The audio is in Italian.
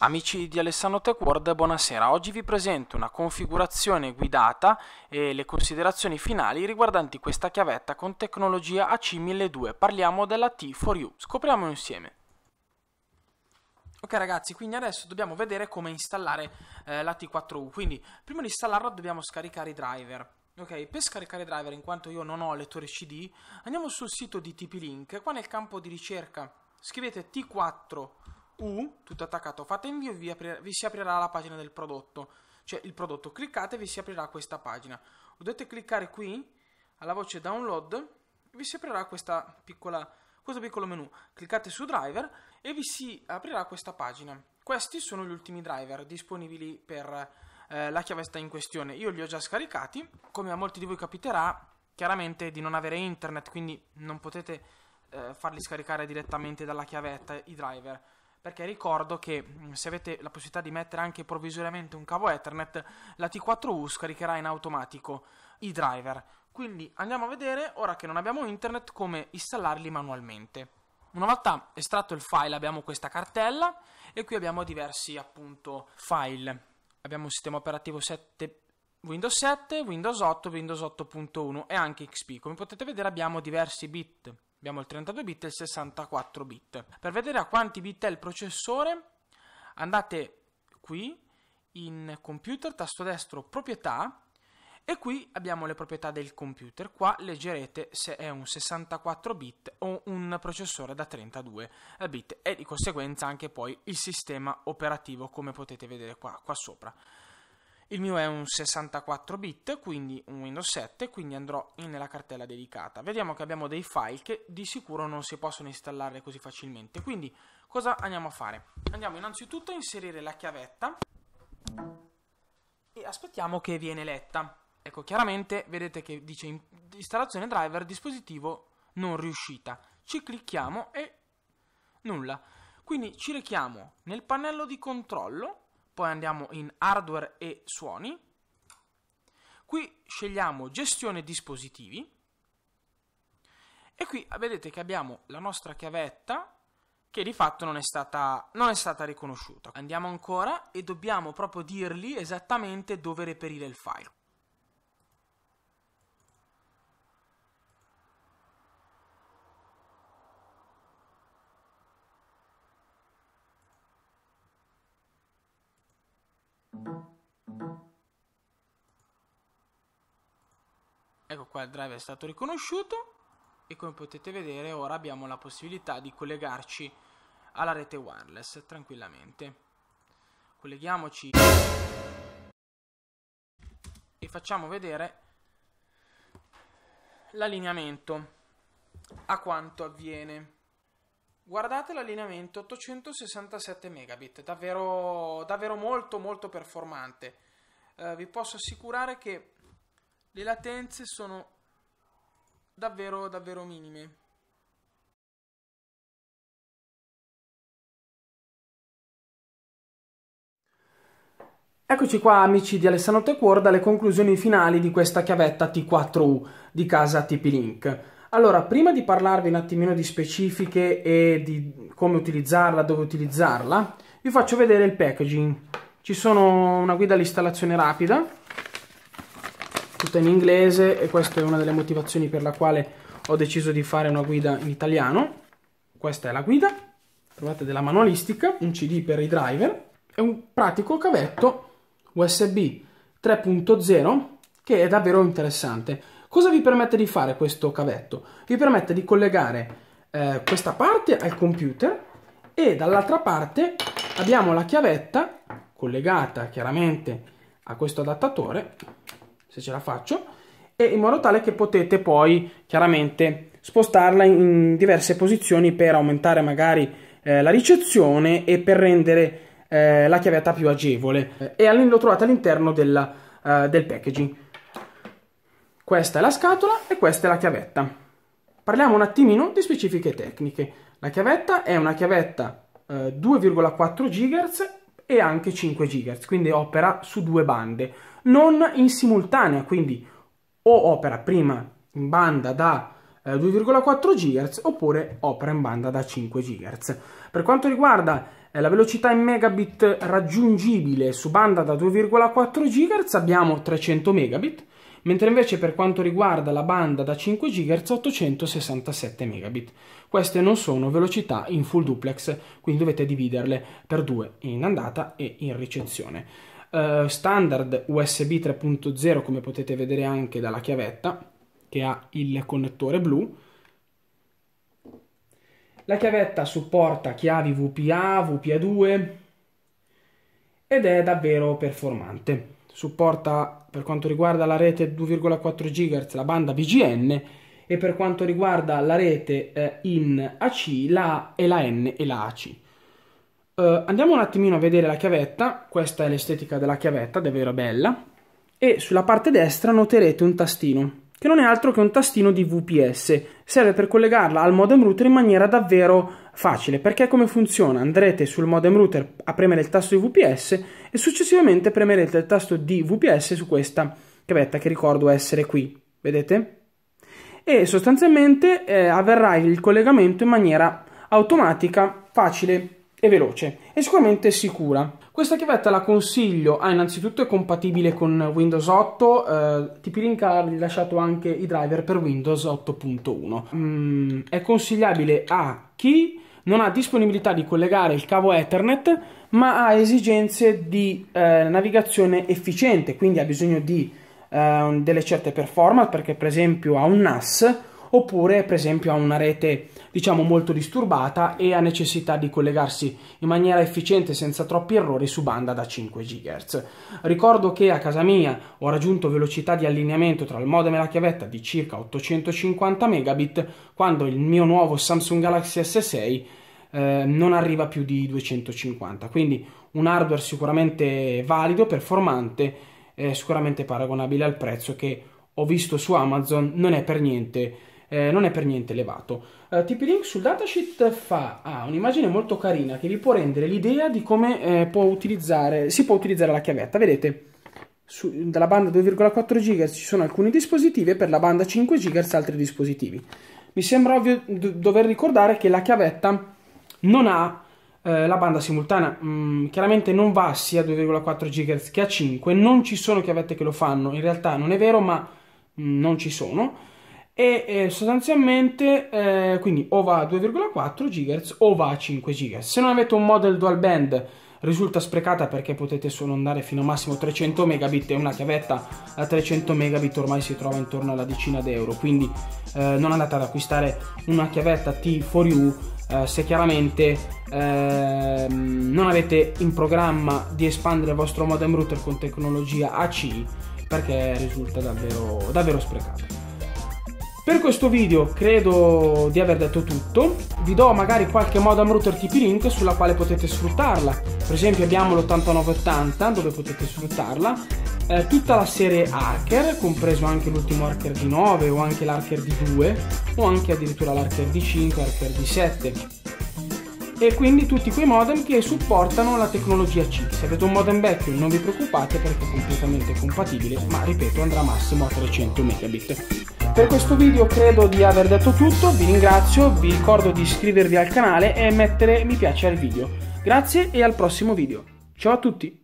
Amici di Alessandro Tech World, buonasera. Oggi vi presento una configurazione guidata e le considerazioni finali riguardanti questa chiavetta con tecnologia AC1002. Parliamo della T4U. Scopriamo insieme. Ok ragazzi, quindi adesso dobbiamo vedere come installare eh, la T4U. Quindi prima di installarla dobbiamo scaricare i driver. Ok, per scaricare i driver, in quanto io non ho lettore CD, andiamo sul sito di TP-Link. Qua nel campo di ricerca scrivete T4 u U, tutto attaccato, fate invio e vi, apri- vi si aprirà la pagina del prodotto. Cioè il prodotto, cliccate e vi si aprirà questa pagina. Potete cliccare qui alla voce download, vi si aprirà questa piccola, questo piccolo menu. Cliccate su driver e vi si aprirà questa pagina. Questi sono gli ultimi driver disponibili per eh, la chiavetta in questione. Io li ho già scaricati, come a molti di voi capiterà, chiaramente di non avere internet, quindi non potete eh, farli scaricare direttamente dalla chiavetta i driver perché ricordo che mm, se avete la possibilità di mettere anche provvisoriamente un cavo Ethernet, la T4U scaricherà in automatico i driver. Quindi andiamo a vedere, ora che non abbiamo internet, come installarli manualmente. Una volta estratto il file abbiamo questa cartella e qui abbiamo diversi appunto file. Abbiamo un sistema operativo 7 Windows 7, Windows 8, Windows 8.1 e anche XP. Come potete vedere abbiamo diversi bit Abbiamo il 32 bit e il 64 bit. Per vedere a quanti bit è il processore, andate qui in computer, tasto destro proprietà e qui abbiamo le proprietà del computer. Qua leggerete se è un 64 bit o un processore da 32 bit e di conseguenza anche poi il sistema operativo come potete vedere qua, qua sopra. Il mio è un 64 bit, quindi un Windows 7, quindi andrò nella cartella dedicata. Vediamo che abbiamo dei file che di sicuro non si possono installare così facilmente, quindi cosa andiamo a fare? Andiamo innanzitutto a inserire la chiavetta e aspettiamo che viene letta. Ecco, chiaramente vedete che dice installazione driver dispositivo non riuscita. Ci clicchiamo e nulla. Quindi ci rechiamo nel pannello di controllo poi andiamo in hardware e suoni, qui scegliamo gestione dispositivi e qui vedete che abbiamo la nostra chiavetta che di fatto non è, stata, non è stata riconosciuta. Andiamo ancora e dobbiamo proprio dirgli esattamente dove reperire il file. Ecco qua il drive è stato riconosciuto e come potete vedere ora abbiamo la possibilità di collegarci alla rete wireless tranquillamente. Colleghiamoci e facciamo vedere l'allineamento a quanto avviene. Guardate l'allineamento 867 megabit, davvero, davvero molto molto performante. Eh, vi posso assicurare che le latenze sono davvero davvero minime. Eccoci qua amici di Alessandro Tecuor dalle conclusioni finali di questa chiavetta T4U di casa TP-Link. Allora, prima di parlarvi un attimino di specifiche e di come utilizzarla, dove utilizzarla, vi faccio vedere il packaging. Ci sono una guida all'installazione rapida, tutta in inglese e questa è una delle motivazioni per la quale ho deciso di fare una guida in italiano. Questa è la guida, trovate della manualistica, un CD per i driver e un pratico cavetto USB 3.0 che è davvero interessante. Cosa vi permette di fare questo cavetto? Vi permette di collegare eh, questa parte al computer e dall'altra parte abbiamo la chiavetta collegata chiaramente a questo adattatore, se ce la faccio, e in modo tale che potete poi chiaramente spostarla in diverse posizioni per aumentare magari eh, la ricezione e per rendere eh, la chiavetta più agevole. E lo trovate all'interno del, eh, del packaging. Questa è la scatola e questa è la chiavetta. Parliamo un attimino di specifiche tecniche. La chiavetta è una chiavetta eh, 2,4 GHz e anche 5 GHz, quindi opera su due bande, non in simultanea, quindi o opera prima in banda da 2,4 eh, GHz oppure opera in banda da 5 GHz. Per quanto riguarda eh, la velocità in megabit raggiungibile su banda da 2,4 GHz abbiamo 300 megabit, mentre invece per quanto riguarda la banda da 5 GHz 867 Mbit. Queste non sono velocità in full duplex, quindi dovete dividerle per due in andata e in ricezione. Uh, standard USB 3.0 come potete vedere anche dalla chiavetta che ha il connettore blu. La chiavetta supporta chiavi VPA, VPA2 ed è davvero performante supporta per quanto riguarda la rete 2,4 GHz la banda BGN e per quanto riguarda la rete eh, in AC la A e la N e la AC. Uh, eh, andiamo un attimino a vedere la chiavetta, questa è l'estetica della chiavetta, davvero bella, e sulla parte destra noterete un tastino, che non è altro che un tastino di VPS, serve per collegarla al modem router in maniera davvero Facile, perché come funziona? Andrete sul modem router a premere il tasto di VPS e successivamente premerete il tasto di VPS su questa chiavetta che ricordo essere qui, vedete? E sostanzialmente eh, avverrà il collegamento in maniera automatica, facile e veloce e sicuramente sicura. Questa chiavetta la consiglio, ah, innanzitutto è compatibile con Windows 8, eh, TP-Link ha rilasciato anche i driver per Windows 8.1. Mm, è consigliabile a chi non ha disponibilità di collegare il cavo Ethernet, ma ha esigenze di eh, navigazione efficiente, quindi ha bisogno di eh, delle certe performance, perché per esempio ha un NAS oppure per esempio ha una rete diciamo molto disturbata e ha necessità di collegarsi in maniera efficiente senza troppi errori su banda da 5 GHz. Ricordo che a casa mia ho raggiunto velocità di allineamento tra il modem e la chiavetta di circa 850 megabit quando il mio nuovo Samsung Galaxy S6 eh, non arriva più di 250, quindi un hardware sicuramente valido, performante, eh, sicuramente paragonabile al prezzo che ho visto su Amazon, non è per niente eh, non è per niente elevato. Uh, eh, TP-Link sul datasheet fa ah, un'immagine molto carina che vi può rendere l'idea di come eh, può si può utilizzare la chiavetta. Vedete, su, dalla banda 2,4 GHz ci sono alcuni dispositivi e per la banda 5 GHz altri dispositivi. Mi sembra ovvio dover ricordare che la chiavetta non ha eh, la banda simultanea. Mm, chiaramente non va sia a 2,4 GHz che a 5, non ci sono chiavette che lo fanno, in realtà non è vero, ma mm, non ci sono e eh, sostanzialmente eh, quindi o va a 2,4 GHz o va a 5 GHz. Se non avete un model dual band risulta sprecata perché potete solo andare fino a massimo 300 megabit e una chiavetta a 300 megabit ormai si trova intorno alla decina d'euro, quindi eh, non andate ad acquistare una chiavetta T4U eh, se chiaramente eh, non avete in programma di espandere il vostro modem router con tecnologia AC perché risulta davvero, davvero sprecata. Per questo video credo di aver detto tutto, vi do magari qualche modem router TP-Link sulla quale potete sfruttarla, per esempio abbiamo l'8980 dove potete sfruttarla, eh, tutta la serie Archer, compreso anche l'ultimo Archer di 9 o anche l'Archer di 2 o anche addirittura l'Archer di 5, l'Archer di 7 e quindi tutti quei modem che supportano la tecnologia C. Se avete un modem vecchio non vi preoccupate perché è completamente compatibile, ma ripeto andrà massimo a 300 megabit per questo video credo di aver detto tutto, vi ringrazio, vi ricordo di iscrivervi al canale e mettere mi piace al video. Grazie e al prossimo video. Ciao a tutti!